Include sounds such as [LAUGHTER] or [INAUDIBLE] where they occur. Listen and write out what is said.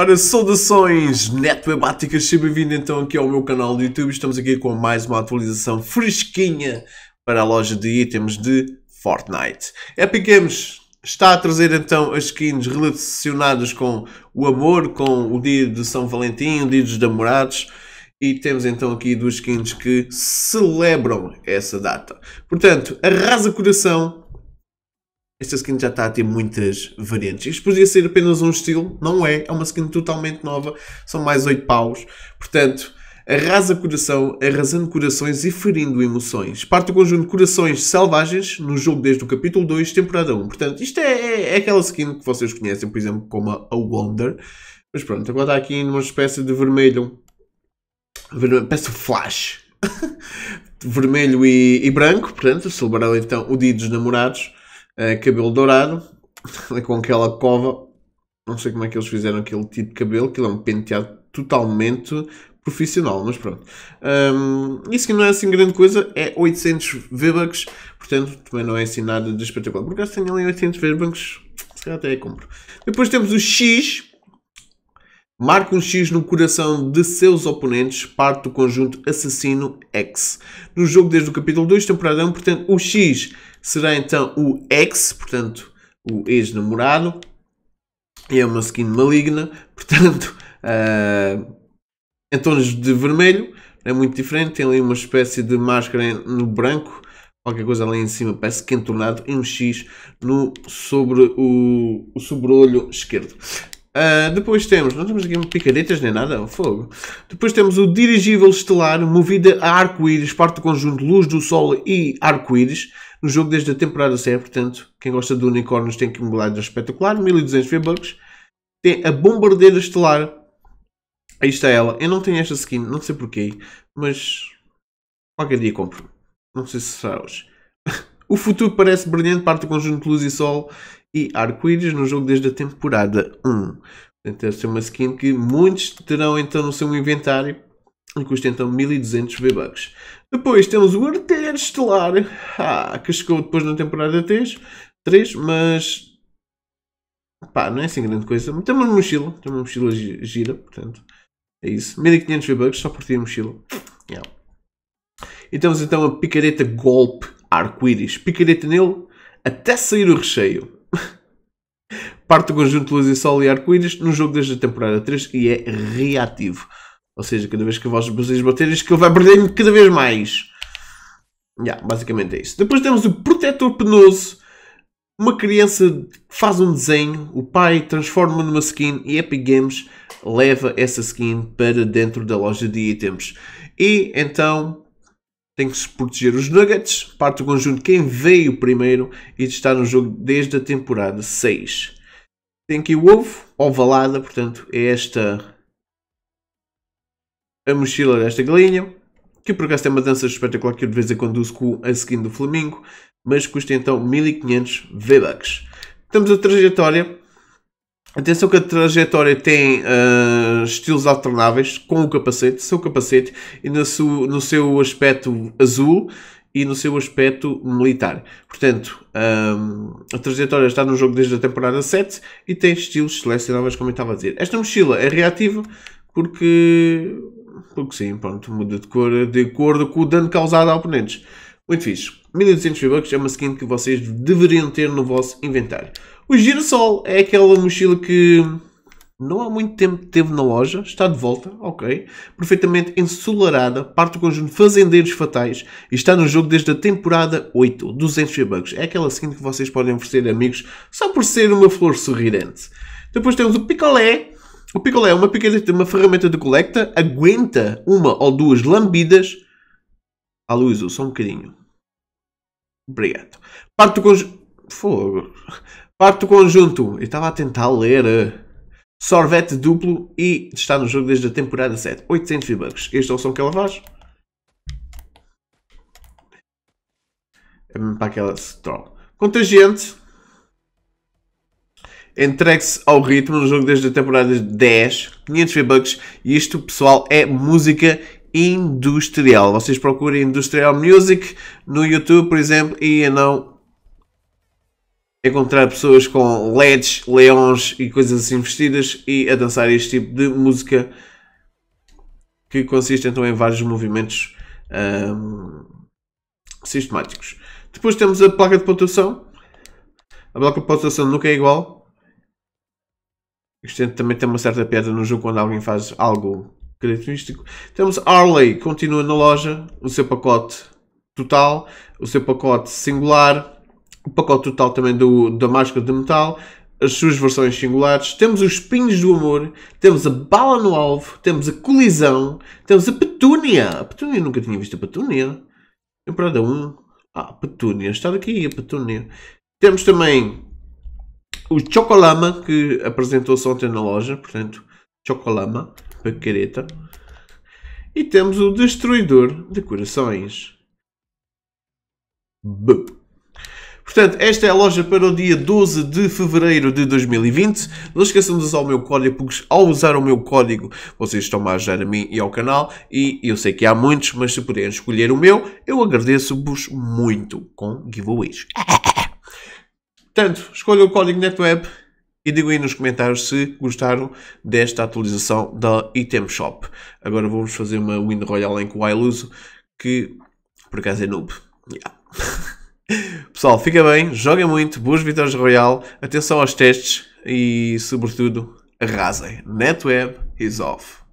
Ora, saudações netwebáticas, seja bem-vindo então aqui ao meu canal do YouTube. Estamos aqui com mais uma atualização fresquinha para a loja de itens de Fortnite. Epic Games está a trazer então as skins relacionadas com o amor, com o dia de São Valentim, o dia dos namorados. E temos então aqui duas skins que celebram essa data. Portanto, arrasa coração, esta skin já está a ter muitas variantes. Isto podia ser apenas um estilo, não é? É uma skin totalmente nova, são mais 8 paus. Portanto, arrasa coração, arrasando corações e ferindo emoções. Parte o conjunto de Corações Selvagens, no jogo desde o capítulo 2, temporada 1. Portanto, isto é, é, é, aquela skin que vocês conhecem, por exemplo, como a Wonder. Mas pronto, agora está aqui numa espécie de vermelho. vermelho peço flash. [LAUGHS] vermelho e, e branco, portanto, celebrarão então o dia dos namorados. Eh, cabelo dourado, [LAUGHS] com aquela cova. Não sei como é que eles fizeram aquele tipo de cabelo, que é um penteado totalmente profissional, mas pronto. Um, isso que não é assim grande coisa, é 800 V-Bucks, portanto também não é assim nada de espetacular. Porque se tem ali 800 V-Bucks, se calhar até compro. Depois temos o X, Marca um X no coração de seus oponentes, parte do conjunto Assassino X. No jogo desde o capítulo 2, temporada 1, portanto, o X será então o ex, portanto, o ex-namorado. É uma skin maligna, portanto, uh, [LAUGHS] em tons de vermelho, é muito diferente. Tem ali uma espécie de máscara no branco, qualquer coisa ali em cima, parece que é entornado em um X no, sobre o, o sobreolho esquerdo. Uh, depois temos, não temos aqui picaretas nem nada, é fogo. Depois temos o dirigível estelar movida a arco-íris, parte do conjunto luz do sol e arco-íris, no jogo desde a temporada C, portanto, quem gosta de unicórnios tem que um glider espetacular, 1200 V-Bucks. Tem a bombardeira estelar, aí está ela. Eu não tenho esta skin, não sei porquê, mas qualquer dia compro. Não sei se será hoje. [LAUGHS] o futuro parece brilhante, parte do conjunto luz e sol e arco-íris no jogo desde a temporada 1. Portanto, essa é uma skin que muitos terão então no seu inventário e custa então 1200 V-Bucks. Depois temos o Artilheiro Estelar, ah, que chegou depois na temporada 3, 3 mas pá, não é assim grande coisa. Tem uma mochila, tem uma mochila gira, portanto, é isso. 1500 V-Bucks só por ter a mochila. Yeah. E temos então a picareta Golpe Arco-Íris. Picareta nele até sair o recheio parte do conjunto Luz e Sol e Arco-Íris no jogo desde a temporada 3 e é reativo. Ou seja, cada vez que vocês baterem, que ele vai perdendo cada vez mais. Yeah, basicamente é isso. Depois temos o protetor penoso. Uma criança faz um desenho, o pai transforma numa skin e Epic Games leva essa skin para dentro da loja de itens. E então tem que se proteger os Nuggets, parte do conjunto quem veio primeiro e está no jogo desde a temporada 6. Tem aqui o ovo, ovalada, portanto é esta a mochila desta galinha, que por acaso tem uma dança espetacular que eu de vez em quando uso com a skin do Flamingo, mas custa então 1500 V-Bucks. Temos a trajetória. Atenção que a trajetória tem uh, estilos alternáveis com o capacete, seu capacete e no seu, no seu aspecto azul e no seu aspecto militar. Portanto, um, a trajetória está no jogo desde a temporada 7 e tem estilos selecionáveis, como eu estava a dizer. Esta mochila é reativa porque, porque sim, pronto, muda de cor de acordo com o dano causado a oponentes. Muito fixe. 1200 V-Bucks é uma skin que vocês deveriam ter no vosso inventário. O girassol é aquela mochila que não há muito tempo que teve na loja, está de volta, ok, perfeitamente ensolarada, parte do conjunto Fazendeiros Fatais e está no jogo desde a temporada 8, 200 V-Bucks. É aquela seguinte que vocês podem oferecer amigos só por ser uma flor sorridente. Depois temos o Picolé. O Picolé é uma picareta, uma ferramenta de colecta, aguenta uma ou duas lambidas. Ah, Luísa, só um bocadinho. Obrigado. Parte do conjunto... Fogo. Parte do conjunto... Eu estava a tentar ler... Eh, Sorvete duplo e está no jogo desde a temporada 7. 800 V-Bucks. Este é o som que ela faz. É hum, mesmo para aquela troll. Contagiante. Entregue-se ao ritmo no jogo desde a temporada 10. 500 V-Bucks. E isto, pessoal, é música industrial. Vocês procurem industrial music no YouTube, por exemplo, e não encontrar pessoas com LEDs, leões e coisas assim vestidas e a dançar este tipo de música que consiste então em vários movimentos um, sistemáticos. Depois temos a placa de pontuação. A placa de pontuação nunca é igual. Isto é, também tem uma certa piada no jogo quando alguém faz algo característico. Temos Harley, continua na loja, o seu pacote total, o seu pacote singular, o pacote total também do, da máscara de metal, as suas versões singulares, temos os espinhos do amor, temos a bala no alvo, temos a colisão, temos a petúnia. A petúnia, nunca tinha visto a petúnia. Temporada 1. Ah, petúnia, está aqui a petúnia. Temos também o Chocolama, que apresentou-se ontem na loja, portanto, Chocolama, pacareta. E temos o Destruidor de Corações. Bup. Portanto, esta é a loja para o dia 12 de fevereiro de 2020. Não esqueçam de usar o meu código, porque ao usar o meu código vocês estão a ajudar a mim e ao canal. E eu sei que há muitos, mas se puderem escolher o meu, eu agradeço-vos muito com giveaways. [LAUGHS] Portanto, escolham o código NetWeb e digam aí nos comentários se gostaram desta atualização da Item Shop. Agora vamos fazer uma Wind Royale em com o iluso, que por acaso é noob. Yeah. [LAUGHS] Pessoal, fica bem, joguem muito, boas vitórias Royal, atenção aos testes e, sobretudo, arrasem. NetWeb is off.